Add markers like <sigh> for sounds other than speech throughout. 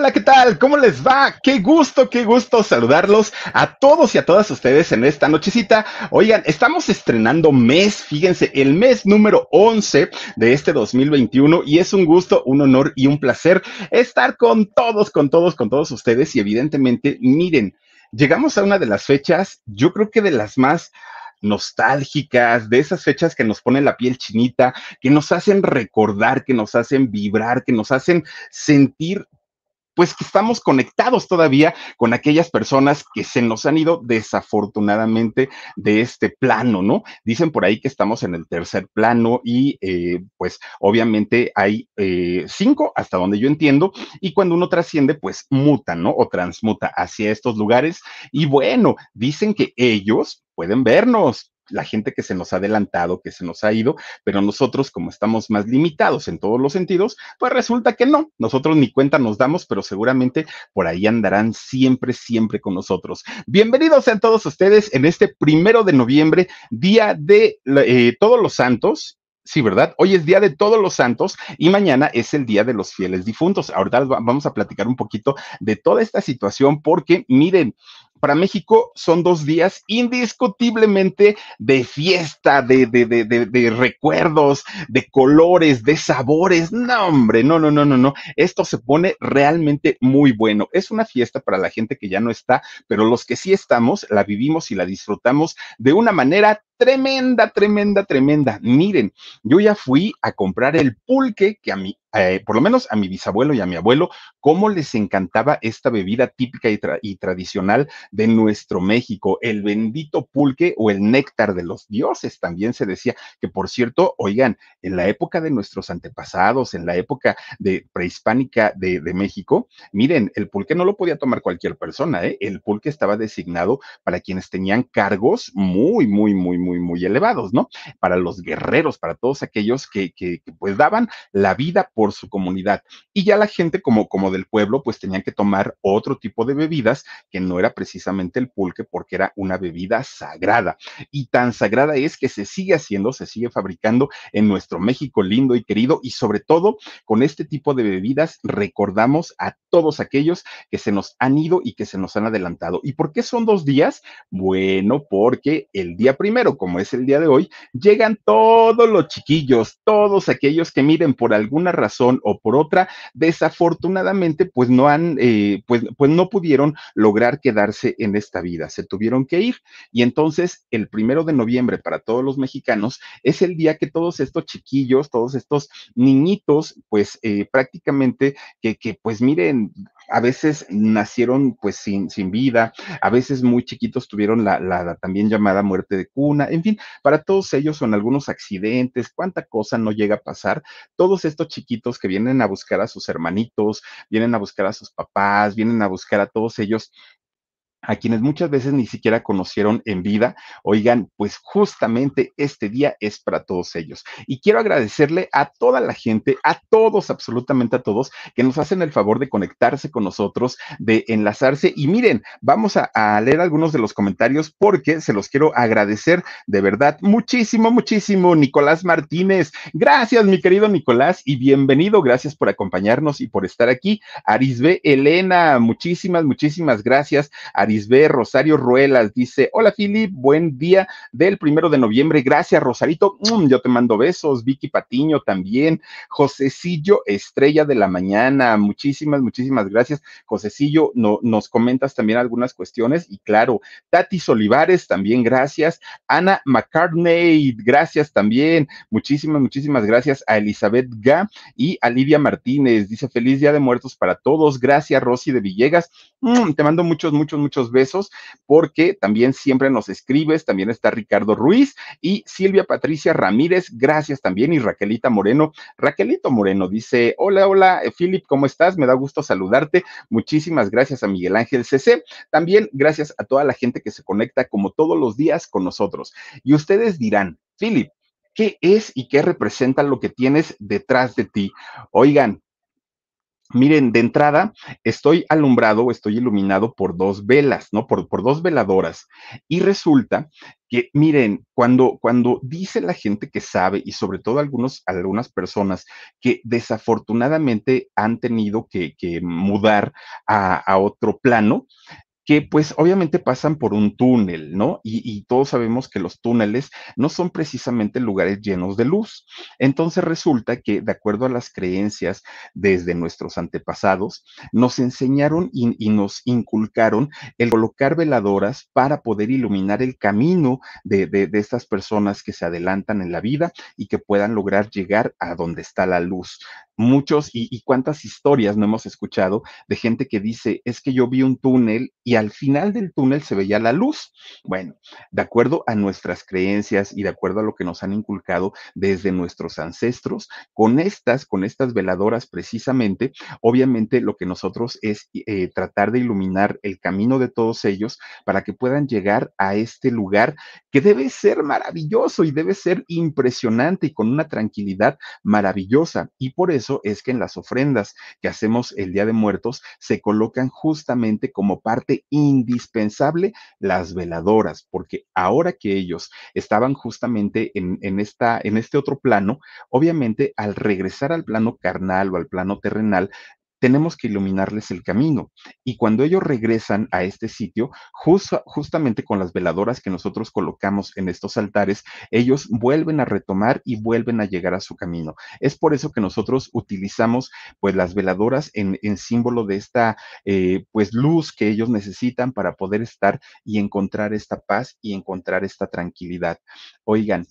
Hola, ¿qué tal? ¿Cómo les va? Qué gusto, qué gusto saludarlos a todos y a todas ustedes en esta nochecita. Oigan, estamos estrenando mes, fíjense, el mes número 11 de este 2021 y es un gusto, un honor y un placer estar con todos, con todos, con todos ustedes y evidentemente, miren, llegamos a una de las fechas, yo creo que de las más nostálgicas, de esas fechas que nos ponen la piel chinita, que nos hacen recordar, que nos hacen vibrar, que nos hacen sentir pues que estamos conectados todavía con aquellas personas que se nos han ido desafortunadamente de este plano, ¿no? Dicen por ahí que estamos en el tercer plano y eh, pues obviamente hay eh, cinco, hasta donde yo entiendo, y cuando uno trasciende, pues muta, ¿no? O transmuta hacia estos lugares. Y bueno, dicen que ellos pueden vernos, la gente que se nos ha adelantado, que se nos ha ido, pero nosotros como estamos más limitados en todos los sentidos, pues resulta que no, nosotros ni cuenta nos damos, pero seguramente por ahí andarán siempre, siempre con nosotros. Bienvenidos sean todos ustedes en este primero de noviembre, día de eh, todos los santos, Sí, ¿verdad? Hoy es Día de Todos los Santos y mañana es el Día de los Fieles Difuntos. Ahorita vamos a platicar un poquito de toda esta situación porque, miren, para México son dos días indiscutiblemente de fiesta, de, de, de, de, recuerdos, de colores, de sabores. No, hombre, no, no, no, no, no. Esto se pone realmente muy bueno. Es una fiesta para la gente que ya no está, pero los que sí estamos, la vivimos y la disfrutamos de una manera tremenda, tremenda, tremenda. Miren, yo ya fui a comprar el pulque que a mí eh, por lo menos a mi bisabuelo y a mi abuelo, cómo les encantaba esta bebida típica y, tradicional de nuestro México, el bendito pulque o el néctar de los dioses, también se decía, que por cierto, oigan, en la época de nuestros antepasados, en la época de prehispánica de, México, miren, el pulque no lo podía tomar cualquier persona, ¿eh? el pulque estaba designado para quienes tenían cargos muy, muy, muy, muy, muy elevados, ¿no? Para los guerreros, para todos aquellos que, pues daban la vida su comunidad. Y ya la gente como, como del pueblo, pues tenían que tomar otro tipo de bebidas que no era precisamente el pulque porque era una bebida sagrada. Y tan sagrada es que se sigue haciendo, se sigue fabricando en nuestro México lindo y querido y sobre todo con este tipo de bebidas recordamos a todos aquellos que se nos han ido y que se nos han adelantado. ¿Y por qué son dos días? Bueno, porque el día primero, como es el día de hoy, llegan todos los chiquillos, todos aquellos que miren por alguna razón son o por otra, desafortunadamente, pues no han, eh, pues, pues no pudieron lograr quedarse en esta vida, se tuvieron que ir. Y entonces, el primero de noviembre para todos los mexicanos es el día que todos estos chiquillos, todos estos niñitos, pues eh, prácticamente que, que, pues miren, a veces nacieron pues sin, sin vida, a veces muy chiquitos tuvieron la, la, también llamada muerte de cuna, en fin, para todos ellos son algunos accidentes, cuánta cosa no llega a pasar, todos estos chiquitos que vienen a buscar a sus hermanitos, vienen a buscar a sus papás, vienen a buscar a todos ellos a quienes muchas veces ni siquiera conocieron en vida, oigan, pues justamente este día es para todos ellos. Y quiero agradecerle a toda la gente, a todos, absolutamente a todos, que nos hacen el favor de conectarse con nosotros, de enlazarse. Y miren, vamos a, leer algunos de los comentarios porque se los quiero agradecer de verdad muchísimo, muchísimo. Nicolás Martínez, gracias mi querido Nicolás y bienvenido, gracias por acompañarnos y por estar aquí. Arisbe Elena, muchísimas, muchísimas gracias. Adisbe Rosario Ruelas dice, hola Filip, buen día del primero de noviembre, gracias Rosarito, mm, yo te mando besos, Vicky Patiño también, Josecillo Estrella de la Mañana, muchísimas, muchísimas gracias, Josecillo, nos comentas también algunas cuestiones y claro, Tati Olivares también, gracias, Ana McCartney, gracias también, muchísimas, muchísimas gracias a Elizabeth Ga y a Lidia Martínez, dice, feliz día de muertos para todos, gracias Rosy de Villegas, mm, te mando muchos, muchos, muchos besos, porque también siempre nos escribes, también está Ricardo Ruiz y Silvia Patricia Ramírez, gracias también, y Raquelita Moreno. Raquelito Moreno dice, hola, hola, eh, Philip, ¿cómo estás? Me da gusto saludarte. Muchísimas gracias a Miguel Ángel CC. También gracias a toda la gente que se conecta como todos los días con nosotros. Y ustedes dirán, Philip, ¿qué es y qué representa lo que tienes detrás de ti? Oigan, Miren, de entrada, estoy alumbrado, estoy iluminado por dos velas, ¿no? Por, dos veladoras. Y resulta que, miren, cuando, cuando dice la gente que sabe, y sobre todo algunos, algunas personas que desafortunadamente han tenido que, mudar a, a, otro plano, que pues obviamente pasan por un túnel, ¿no? Y, todos sabemos que los túneles no son precisamente lugares llenos de luz. Entonces resulta que, de acuerdo a las creencias desde nuestros antepasados, nos enseñaron y, nos inculcaron el colocar veladoras para poder iluminar el camino de, de estas personas que se adelantan en la vida y que puedan lograr llegar a donde está la luz, muchos y, cuántas historias no hemos escuchado de gente que dice, es que yo vi un túnel y al final del túnel se veía la luz. Bueno, de acuerdo a nuestras creencias y de acuerdo a lo que nos han inculcado desde nuestros ancestros, con estas, con estas veladoras precisamente, obviamente lo que nosotros es eh, tratar de iluminar el camino de todos ellos para que puedan llegar a este lugar que debe ser maravilloso y debe ser impresionante y con una tranquilidad maravillosa. Y por eso, es que en las ofrendas que hacemos el Día de Muertos se colocan justamente como parte indispensable las veladoras, porque ahora que ellos estaban justamente en, en, esta, en este otro plano, obviamente al regresar al plano carnal o al plano terrenal, tenemos que iluminarles el camino. Y cuando ellos regresan a este sitio, justamente con las veladoras que nosotros colocamos en estos altares, ellos vuelven a retomar y vuelven a llegar a su camino. Es por eso que nosotros utilizamos pues las veladoras en, símbolo de esta eh, pues luz que ellos necesitan para poder estar y encontrar esta paz y encontrar esta tranquilidad. Oigan,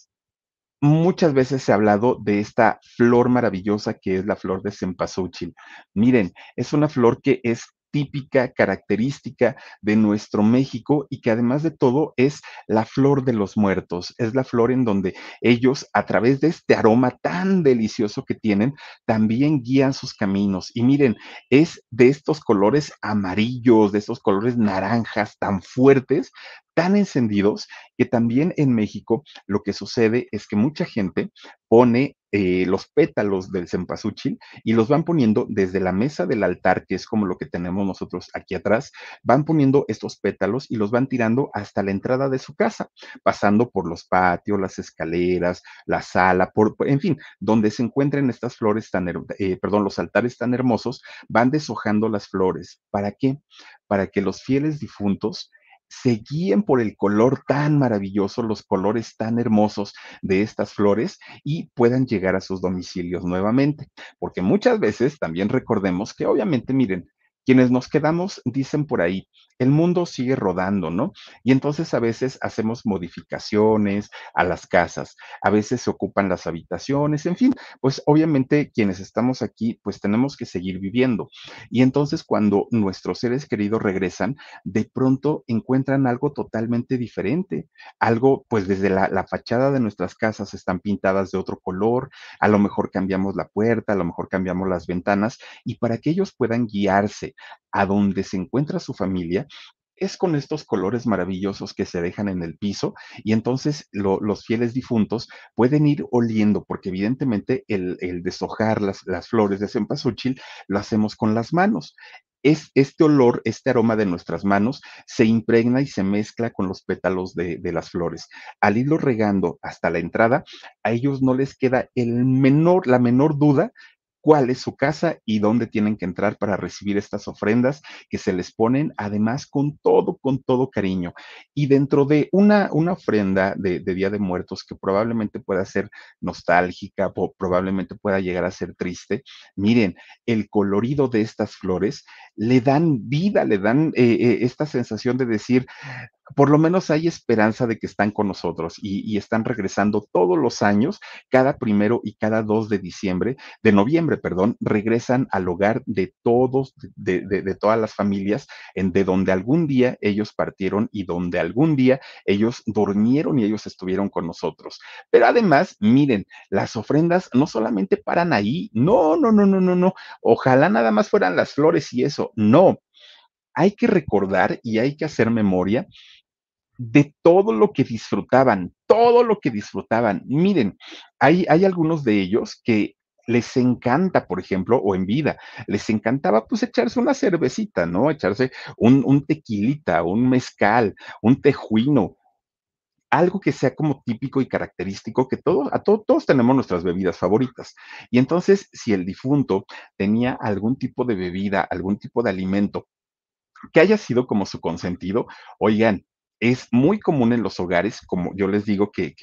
muchas veces se ha hablado de esta flor maravillosa que es la flor de cempasúchil. Miren, es una flor que es típica, característica de nuestro México y que además de todo es la flor de los muertos, es la flor en donde ellos a través de este aroma tan delicioso que tienen, también guían sus caminos. Y miren, es de estos colores amarillos, de estos colores naranjas tan fuertes, tan encendidos, que también en México lo que sucede es que mucha gente pone eh, los pétalos del cempasúchil y los van poniendo desde la mesa del altar, que es como lo que tenemos nosotros aquí atrás, van poniendo estos pétalos y los van tirando hasta la entrada de su casa, pasando por los patios, las escaleras, la sala, por, en fin, donde se encuentren estas flores tan, eh, perdón, los altares tan hermosos, van deshojando las flores. ¿Para qué? Para que los fieles difuntos se guíen por el color tan maravilloso, los colores tan hermosos de estas flores y puedan llegar a sus domicilios nuevamente. Porque muchas veces también recordemos que obviamente, miren, quienes nos quedamos dicen por ahí, el mundo sigue rodando, ¿no? Y entonces a veces hacemos modificaciones a las casas, a veces se ocupan las habitaciones, en fin, pues obviamente quienes estamos aquí, pues tenemos que seguir viviendo. Y entonces cuando nuestros seres queridos regresan, de pronto encuentran algo totalmente diferente, algo pues desde la, fachada de nuestras casas están pintadas de otro color, a lo mejor cambiamos la puerta, a lo mejor cambiamos las ventanas, y para que ellos puedan guiarse a donde se encuentra su familia, es con estos colores maravillosos que se dejan en el piso y entonces los fieles difuntos pueden ir oliendo porque evidentemente el, deshojar las, flores de cempasúchil lo hacemos con las manos. Es este olor, este aroma de nuestras manos se impregna y se mezcla con los pétalos de, de las flores. Al irlo regando hasta la entrada, a ellos no les queda el menor, la menor duda cuál es su casa y dónde tienen que entrar para recibir estas ofrendas que se les ponen, además con todo, con todo cariño. Y dentro de una, una ofrenda de, Día de Muertos que probablemente pueda ser nostálgica o probablemente pueda llegar a ser triste, miren, el colorido de estas flores le dan vida, le dan eh, eh, esta sensación de decir, por lo menos hay esperanza de que están con nosotros y, están regresando todos los años, cada primero y cada dos de diciembre, de noviembre, perdón, regresan al hogar de todos, de, todas las familias, en, de donde algún día ellos partieron y donde algún día ellos durmieron y ellos estuvieron con nosotros. Pero además, miren, las ofrendas no solamente paran ahí, no, no, no, no, no, no, ojalá nada más fueran las flores y eso, no. Hay que recordar y hay que hacer memoria de todo lo que disfrutaban, todo lo que disfrutaban. Miren, hay, hay algunos de ellos que les encanta, por ejemplo, o en vida, les encantaba pues echarse una cervecita, ¿no? Echarse un, un tequilita, un mezcal, un tejuino, algo que sea como típico y característico, que todos, a todos tenemos nuestras bebidas favoritas. Y entonces, si el difunto tenía algún tipo de bebida, algún tipo de alimento que haya sido como su consentido, oigan, es muy común en los hogares, como yo les digo que,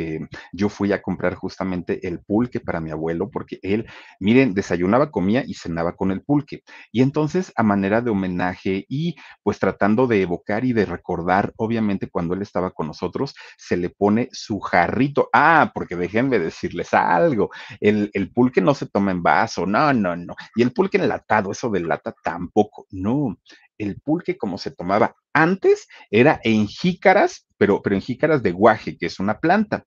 yo fui a comprar justamente el pulque para mi abuelo, porque él, miren, desayunaba, comía y cenaba con el pulque. Y entonces, a manera de homenaje y pues tratando de evocar y de recordar, obviamente cuando él estaba con nosotros, se le pone su jarrito. Ah, porque déjenme decirles algo, el, el pulque no se toma en vaso, no, no, no. Y el pulque enlatado, eso de lata tampoco, no el pulque como se tomaba antes era en jícaras, pero, pero en jícaras de guaje, que es una planta.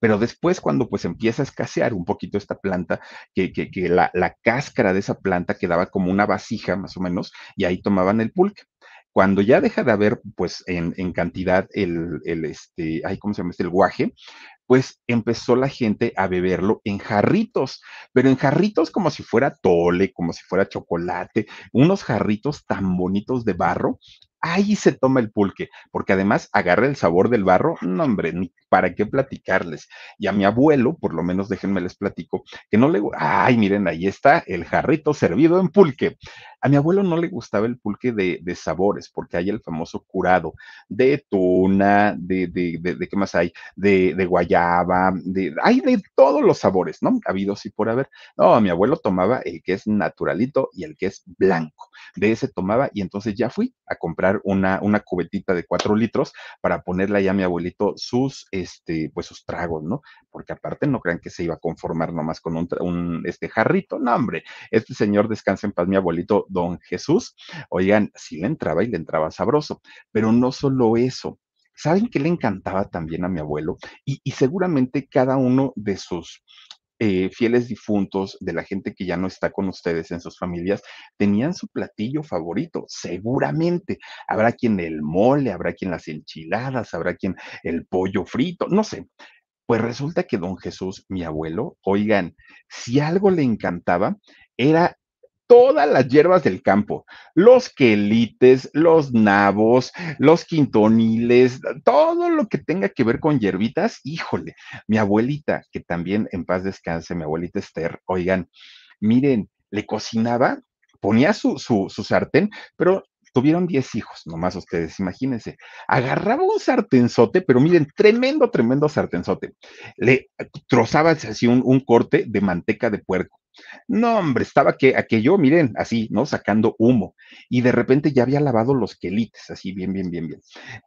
Pero después cuando pues empieza a escasear un poquito esta planta, que, que, la, cáscara de esa planta quedaba como una vasija más o menos, y ahí tomaban el pulque cuando ya deja de haber, pues, en, en cantidad el, el, este, ¿cómo se llama este? El guaje, pues empezó la gente a beberlo en jarritos, pero en jarritos como si fuera tole, como si fuera chocolate, unos jarritos tan bonitos de barro. Ahí se toma el pulque, porque además agarra el sabor del barro, no hombre, para qué platicarles. Y a mi abuelo, por lo menos déjenme les platico, que no le... Ay, miren, ahí está el jarrito servido en pulque. A mi abuelo no le gustaba el pulque de, sabores, porque hay el famoso curado de tuna, de, de, qué más hay, de, guayaba, de, hay de todos los sabores, ¿no? habido y por haber. No, mi abuelo tomaba el que es naturalito y el que es blanco. De ese tomaba y entonces ya fui a comprar una, una cubetita de cuatro litros para ponerle ya a mi abuelito sus, este, pues sus tragos, ¿no? Porque aparte no crean que se iba a conformar nomás con un, este jarrito. No, hombre, este señor descansa en paz, mi abuelito don Jesús, oigan, sí le entraba y le entraba sabroso, pero no solo eso. ¿Saben qué le encantaba también a mi abuelo? Y, y seguramente cada uno de sus eh, fieles difuntos, de la gente que ya no está con ustedes en sus familias, tenían su platillo favorito, seguramente. Habrá quien el mole, habrá quien las enchiladas, habrá quien el pollo frito, no sé. Pues resulta que don Jesús, mi abuelo, oigan, si algo le encantaba, era todas las hierbas del campo, los quelites, los nabos, los quintoniles, todo lo que tenga que ver con hierbitas, híjole, mi abuelita, que también en paz descanse, mi abuelita Esther, oigan, miren, le cocinaba, ponía su, su, sartén, pero tuvieron 10 hijos, nomás ustedes, imagínense. Agarraba un sartenzote, pero miren, tremendo, tremendo sartenzote. Le trozaba así un corte de manteca de puerco no, hombre, estaba que, aquello, miren, así, ¿no? Sacando humo. Y de repente ya había lavado los quelites, así, bien, bien, bien, bien.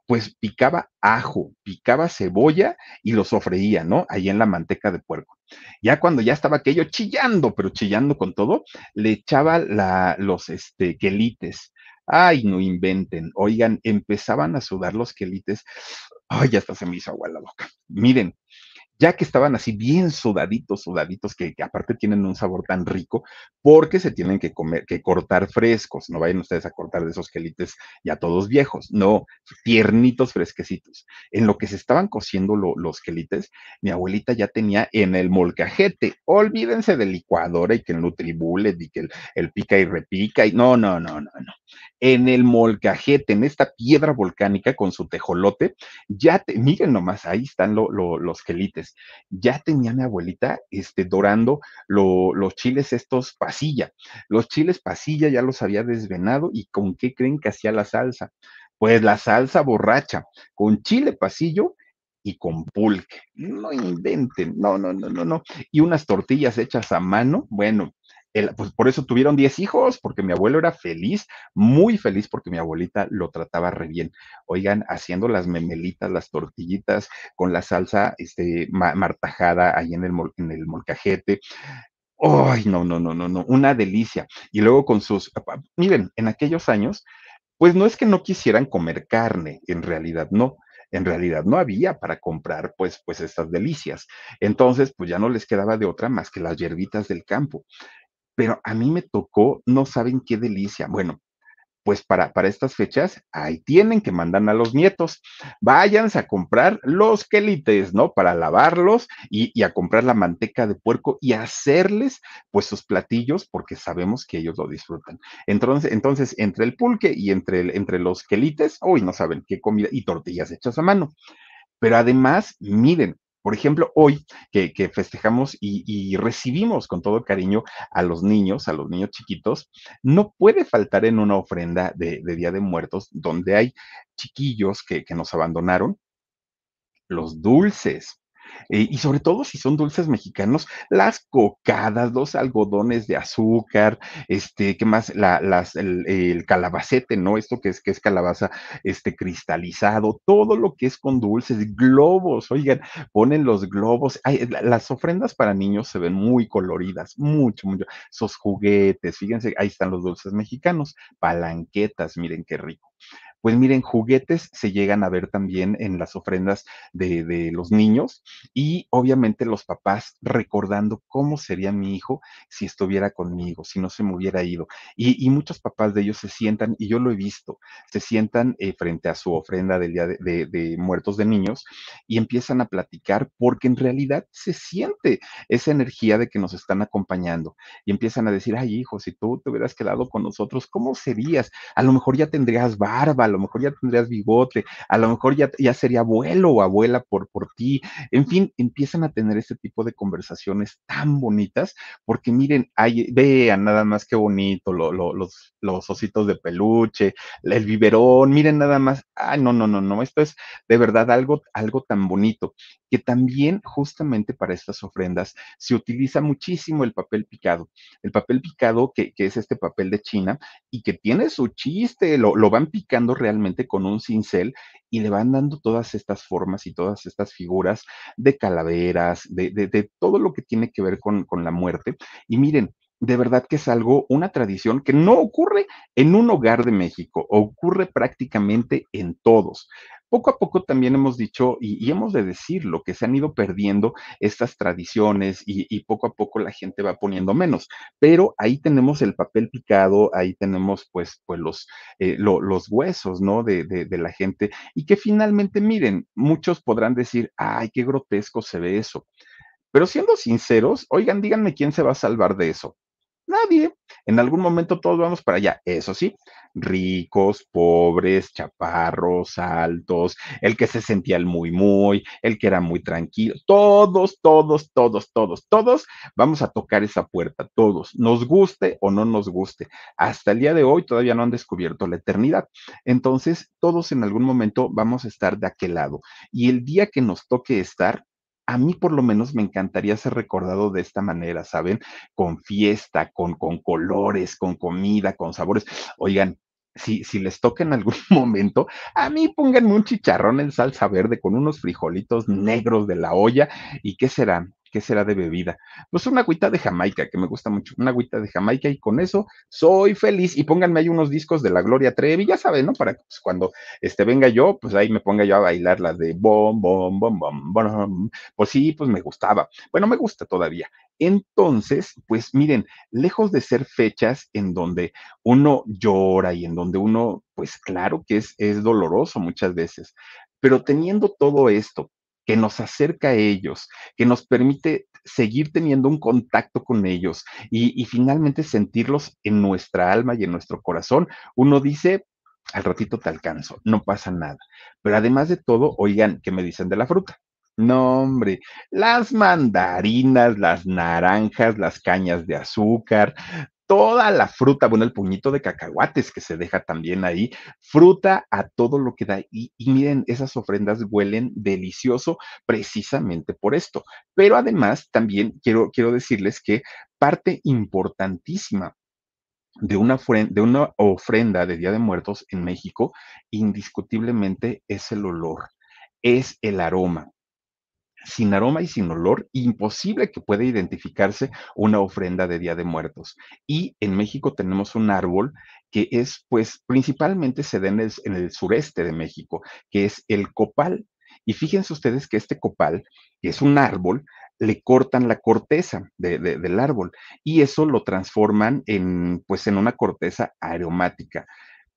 Pues picaba ajo, picaba cebolla y los ofreía ¿no? Ahí en la manteca de puerco. Ya cuando ya estaba aquello chillando, pero chillando con todo, le echaba la, los este, quelites. Ay, no inventen. Oigan, empezaban a sudar los quelites. Ay, hasta se me hizo agua en la boca. Miren, ya que estaban así bien sudaditos, sudaditos, que, aparte tienen un sabor tan rico, porque se tienen que, comer, que cortar frescos, no vayan ustedes a cortar de esos quelites ya todos viejos, no, tiernitos, fresquecitos. En lo que se estaban cociendo los quelites, mi abuelita ya tenía en el molcajete, olvídense del licuadora y que el Nutribullet y que el, pica y repica, y no, no, no, no, no. En el molcajete, en esta piedra volcánica con su tejolote, ya te, miren nomás, ahí están los quelites, ya tenía mi abuelita este, dorando los chiles estos pasilla. Los chiles pasilla ya los había desvenado y con qué creen que hacía la salsa. Pues la salsa borracha, con chile pasillo y con pulque. No inventen, no, no, no, no, no. Y unas tortillas hechas a mano, bueno, pues por eso tuvieron 10 hijos, porque mi abuelo era feliz, muy feliz, porque mi abuelita lo trataba re bien. Oigan, haciendo las memelitas, las tortillitas con la salsa este, martajada ahí en el, en el molcajete. ¡Ay, no, no, no, no, no! Una delicia. Y luego con sus. Ah, ah, miren, en aquellos años, pues no es que no quisieran comer carne, en realidad no en realidad no había para comprar pues, pues estas delicias. Entonces, pues ya no les quedaba de otra más que las hierbitas del campo pero a mí me tocó, no saben qué delicia. Bueno, pues para, para estas fechas, ahí tienen que mandan a los nietos. Váyanse a comprar los quelites, ¿no? Para lavarlos y, a comprar la manteca de puerco y hacerles pues sus platillos porque sabemos que ellos lo disfrutan. Entonces, entonces entre el pulque y entre, el, entre los quelites, hoy no saben qué comida y tortillas hechas a mano. Pero además, miren, por ejemplo, hoy que, festejamos y, recibimos con todo cariño a los niños, a los niños chiquitos, no puede faltar en una ofrenda de, Día de Muertos donde hay chiquillos que nos abandonaron, los dulces, eh, y sobre todo si son dulces mexicanos, las cocadas, los algodones de azúcar, este, ¿qué más? las, el, calabacete, ¿no? Esto que es, que es calabaza este, cristalizado, todo lo que es con dulces, globos, oigan, ponen los globos, las ofrendas para niños se ven muy coloridas, mucho, mucho, esos juguetes, fíjense, ahí están los dulces mexicanos, palanquetas, miren qué rico. Pues miren, juguetes se llegan a ver también en las ofrendas de, los niños y obviamente los papás recordando cómo sería mi hijo si estuviera conmigo, si no se me hubiera ido. Y, muchos papás de ellos se sientan, y yo lo he visto, se sientan eh, frente a su ofrenda del Día de, de Muertos de Niños y empiezan a platicar porque en realidad se siente esa energía de que nos están acompañando y empiezan a decir, ay hijo, si tú te hubieras quedado con nosotros, ¿cómo serías? A lo mejor ya tendrías barba a lo mejor ya tendrías bigote, a lo mejor ya, ya sería abuelo o abuela por, por ti. En fin, empiezan a tener ese tipo de conversaciones tan bonitas, porque miren, vean nada más qué bonito, los, los ositos de peluche, el biberón, miren nada más, ah, no, no, no, no, esto es de verdad algo, algo tan bonito, que también justamente para estas ofrendas se utiliza muchísimo el papel picado, el papel picado que, es este papel de China y que tiene su chiste, lo, lo van picando realmente con un cincel y le van dando todas estas formas y todas estas figuras de calaveras, de, todo lo que tiene que ver con la muerte. Y miren, de verdad que es algo, una tradición que no ocurre en un hogar de México, ocurre prácticamente en todos poco a poco también hemos dicho y, hemos de decirlo, que se han ido perdiendo estas tradiciones y, poco a poco la gente va poniendo menos. Pero ahí tenemos el papel picado, ahí tenemos pues, pues los, eh, los huesos, ¿no? De, de, de, la gente y que finalmente, miren, muchos podrán decir, ay, qué grotesco se ve eso. Pero siendo sinceros, oigan, díganme quién se va a salvar de eso. Nadie. En algún momento todos vamos para allá. Eso sí, ricos, pobres, chaparros, altos, el que se sentía muy, muy, el que era muy tranquilo. Todos, todos, todos, todos, todos vamos a tocar esa puerta. Todos, nos guste o no nos guste. Hasta el día de hoy todavía no han descubierto la eternidad. Entonces, todos en algún momento vamos a estar de aquel lado. Y el día que nos toque estar, a mí por lo menos me encantaría ser recordado de esta manera, ¿saben? Con fiesta, con, con colores, con comida, con sabores. Oigan, si, si, les toca en algún <laughs> momento, a mí pónganme un chicharrón en salsa verde con unos frijolitos negros de la olla y qué serán que será de bebida? Pues una agüita de Jamaica, que me gusta mucho, una agüita de Jamaica y con eso soy feliz. Y pónganme ahí unos discos de la Gloria Trevi, ya saben, ¿no? Para pues, cuando este, venga yo, pues ahí me ponga yo a bailar la de bom, bom, bom, bom, bom. Pues sí, pues me gustaba. Bueno, me gusta todavía. Entonces, pues miren, lejos de ser fechas en donde uno llora y en donde uno, pues claro que es doloroso muchas veces, pero teniendo todo esto, que nos acerca a ellos, que nos permite seguir teniendo un contacto con ellos y, finalmente sentirlos en nuestra alma y en nuestro corazón. Uno dice, al ratito te alcanzo, no pasa nada. Pero además de todo, oigan, ¿qué me dicen de la fruta? No, hombre, las mandarinas, las naranjas, las cañas de azúcar, toda la fruta, bueno, el puñito de cacahuates que se deja también ahí, fruta a todo lo que da. Y, miren, esas ofrendas huelen delicioso precisamente por esto. Pero además, también quiero, quiero decirles que parte importantísima de una ofrenda de Día de Muertos en México, indiscutiblemente es el olor, es el aroma sin aroma y sin olor, imposible que pueda identificarse una ofrenda de Día de Muertos. Y en México tenemos un árbol que es, pues, principalmente se da en el, sureste de México, que es el copal. Y fíjense ustedes que este copal, que es un árbol, le cortan la corteza del árbol y eso lo transforman en, pues, en una corteza aromática.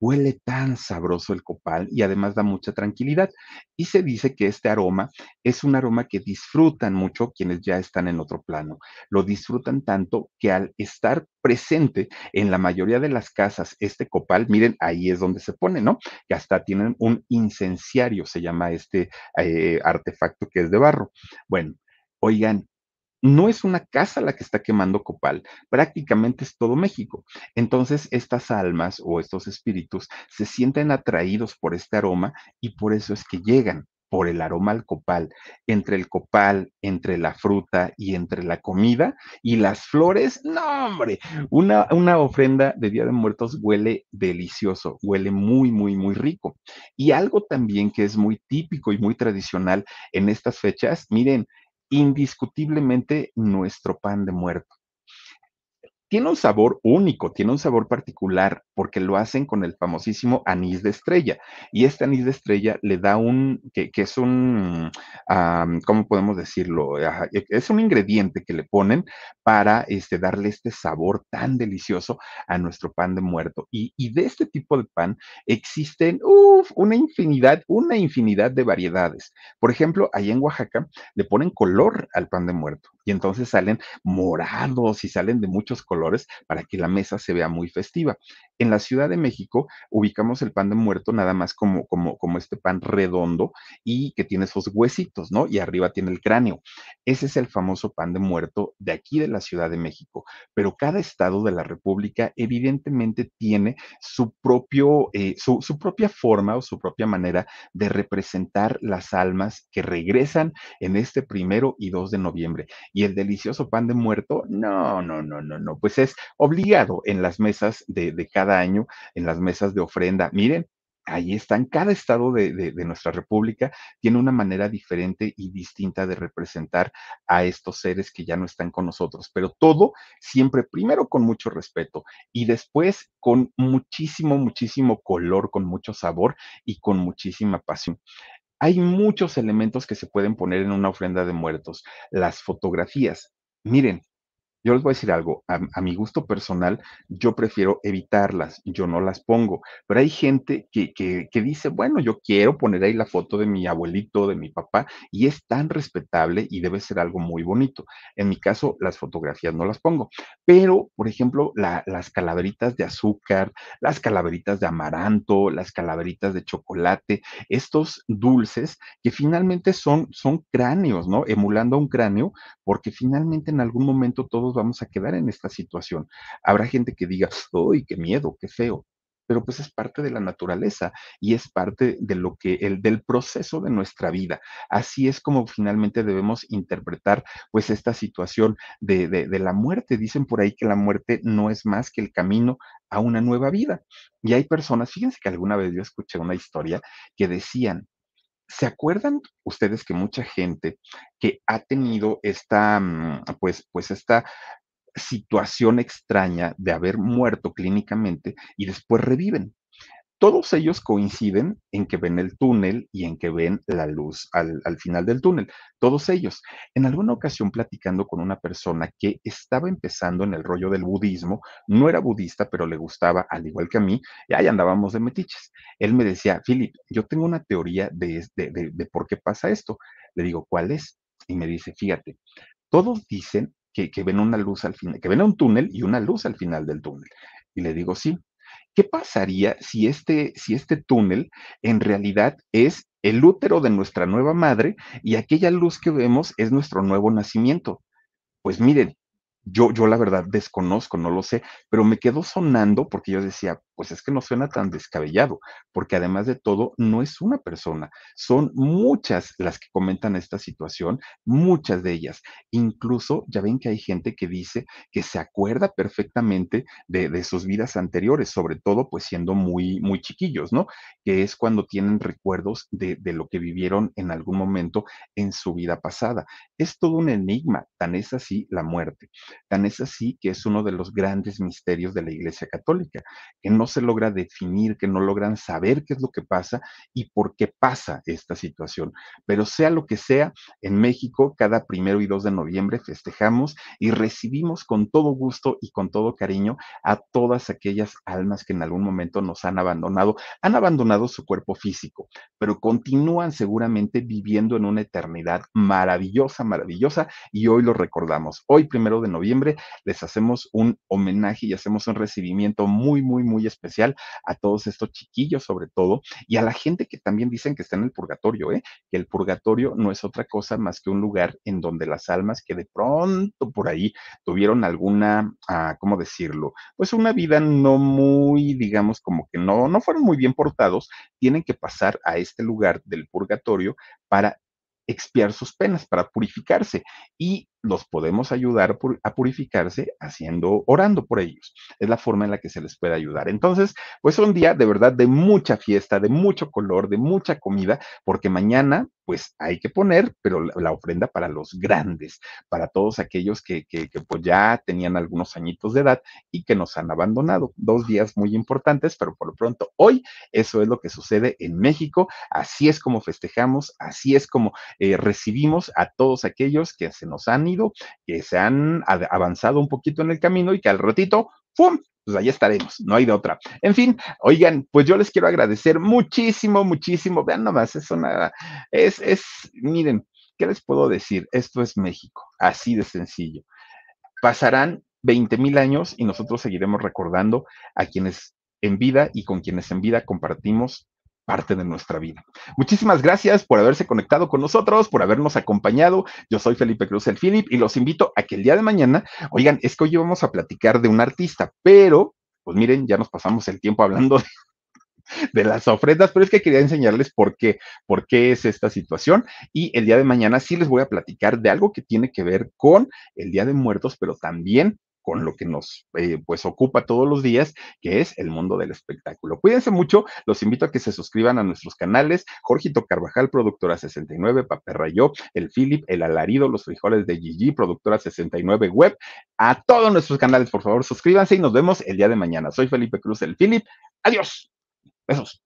Huele tan sabroso el copal y además da mucha tranquilidad. Y se dice que este aroma es un aroma que disfrutan mucho quienes ya están en otro plano. Lo disfrutan tanto que al estar presente en la mayoría de las casas este copal, miren, ahí es donde se pone, ¿no? Que hasta tienen un incenciario, se llama este eh, artefacto que es de barro. Bueno, oigan, no es una casa la que está quemando copal, prácticamente es todo México. Entonces, estas almas o estos espíritus se sienten atraídos por este aroma y por eso es que llegan por el aroma al copal, entre el copal, entre la fruta y entre la comida y las flores, no hombre, una, una ofrenda de Día de Muertos huele delicioso, huele muy, muy, muy rico. Y algo también que es muy típico y muy tradicional en estas fechas, miren, indiscutiblemente nuestro pan de muerto. Tiene un sabor único, tiene un sabor particular porque lo hacen con el famosísimo anís de estrella. Y este anís de estrella le da un, que, es un, ¿cómo podemos decirlo? E, es un ingrediente que le ponen para este, darle este sabor tan delicioso a nuestro pan de muerto. Y, de este tipo de pan existen una infinidad, una infinidad de variedades. Por ejemplo, ahí en Oaxaca le ponen color al pan de muerto y entonces salen morados y salen de muchos colores para que la mesa se vea muy festiva. En la Ciudad de México ubicamos el pan de muerto nada más como, como, como este pan redondo y que tiene esos huesitos, ¿no? Y arriba tiene el cráneo. Ese es el famoso pan de muerto de aquí de la Ciudad de México. Pero cada estado de la República evidentemente tiene su, propio, eh, su, propia forma o su propia manera de representar las almas que regresan en este primero y 2 de noviembre. Y el delicioso pan de muerto, no, no, no, no, no, pues es obligado en las mesas de, de cada año en las mesas de ofrenda. Miren, ahí están. Cada estado de, de, nuestra república tiene una manera diferente y distinta de representar a estos seres que ya no están con nosotros, pero todo siempre primero con mucho respeto y después con muchísimo, muchísimo color, con mucho sabor y con muchísima pasión. Hay muchos elementos que se pueden poner en una ofrenda de muertos. Las fotografías. Miren, yo les voy a decir algo, a, mi gusto personal, yo prefiero evitarlas, yo no las pongo, pero hay gente que, dice, bueno, yo quiero poner ahí la foto de mi abuelito, de mi papá, y es tan respetable y debe ser algo muy bonito. En mi caso, las fotografías no las pongo, pero, por ejemplo, las calaveritas de azúcar, las calaveritas de amaranto, las calaveritas de chocolate, estos dulces que finalmente son, son cráneos, ¿no? Emulando un cráneo, porque finalmente en algún momento todo vamos a quedar en esta situación. Habrá gente que diga, ¡ay, qué miedo, qué feo! Pero pues es parte de la naturaleza y es parte de lo que el del proceso de nuestra vida. Así es como finalmente debemos interpretar pues esta situación de, de, de la muerte. Dicen por ahí que la muerte no es más que el camino a una nueva vida. Y hay personas, fíjense que alguna vez yo escuché una historia que decían, ¿Se acuerdan ustedes que mucha gente que ha tenido esta, mm, pues, pues esta situación extraña de haber muerto clínicamente y después reviven? todos ellos coinciden en que ven el túnel y en que ven la luz al, final del túnel. Todos ellos. En alguna ocasión platicando con una persona que estaba empezando en el rollo del budismo, no era budista, pero le gustaba, al igual que a mí, y ahí andábamos de metiches. Él me decía, Philip, yo tengo una teoría de, por qué pasa esto. Le digo, ¿cuál es? Y me dice, fíjate, todos dicen que ven una luz al final, que ven un túnel y una luz al final del túnel. Y le digo, sí, ¿Qué pasaría si este, si este túnel en realidad es el útero de nuestra nueva madre y aquella luz que vemos es nuestro nuevo nacimiento? Pues miren, yo, yo la verdad desconozco, no lo sé, pero me quedó sonando porque yo decía, pues es que no suena tan descabellado, porque además de todo, no es una persona, son muchas las que comentan esta situación, muchas de ellas. Incluso ya ven que hay gente que dice que se acuerda perfectamente de, sus vidas anteriores, sobre todo pues siendo muy, muy chiquillos, ¿no? Que es cuando tienen recuerdos de, de lo que vivieron en algún momento en su vida pasada. Es todo un enigma, tan es así la muerte, tan es así que es uno de los grandes misterios de la Iglesia Católica, que no se logra definir, que no logran saber qué es lo que pasa y por qué pasa esta situación. Pero sea lo que sea, en México cada primero y dos de noviembre festejamos y recibimos con todo gusto y con todo cariño a todas aquellas almas que en algún momento nos han abandonado, han abandonado su cuerpo físico, pero continúan seguramente viviendo en una eternidad maravillosa, maravillosa, y hoy lo recordamos. Hoy, primero de noviembre, les hacemos un homenaje y hacemos un recibimiento muy, muy, muy especial especial a todos estos chiquillos sobre todo y a la gente que también dicen que está en el purgatorio, ¿eh? que el purgatorio no es otra cosa más que un lugar en donde las almas que de pronto por ahí tuvieron alguna, ah, ¿cómo decirlo? Pues una vida no muy, digamos, como que no, no fueron muy bien portados, tienen que pasar a este lugar del purgatorio para expiar sus penas, para purificarse. Y los podemos ayudar a purificarse haciendo, orando por ellos. Es la forma en la que se les puede ayudar. Entonces, pues un día de verdad de mucha fiesta, de mucho color, de mucha comida, porque mañana pues hay que poner, pero la ofrenda para los grandes, para todos aquellos que, pues ya tenían algunos añitos de edad y que nos han abandonado. Dos días muy importantes, pero por lo pronto hoy eso es lo que sucede en México. Así es como festejamos, así es como eh, recibimos a todos aquellos que se nos han que se han avanzado un poquito en el camino y que al ratito, ¡pum! Pues ahí estaremos, no hay de otra. En fin, oigan, pues yo les quiero agradecer muchísimo, muchísimo. Vean nomás, es una, es, es, miren, ¿qué les puedo decir? Esto es México, así de sencillo. Pasarán 20 mil años y nosotros seguiremos recordando a quienes en vida y con quienes en vida compartimos parte de nuestra vida. Muchísimas gracias por haberse conectado con nosotros, por habernos acompañado. Yo soy Felipe Cruz el Philip y los invito a que el día de mañana, oigan, es que hoy vamos a platicar de un artista, pero, pues miren, ya nos pasamos el tiempo hablando de, las ofrendas, pero es que quería enseñarles por qué, por qué es esta situación. Y el día de mañana sí les voy a platicar de algo que tiene que ver con el Día de Muertos, pero también con lo que nos eh, pues ocupa todos los días, que es el mundo del espectáculo. Cuídense mucho, los invito a que se suscriban a nuestros canales, Jorgito Carvajal, productora 69, Paperra el Philip, el Alarido, los frijoles de Gigi, productora 69 web. A todos nuestros canales, por favor, suscríbanse y nos vemos el día de mañana. Soy Felipe Cruz, el Philip. Adiós. Besos.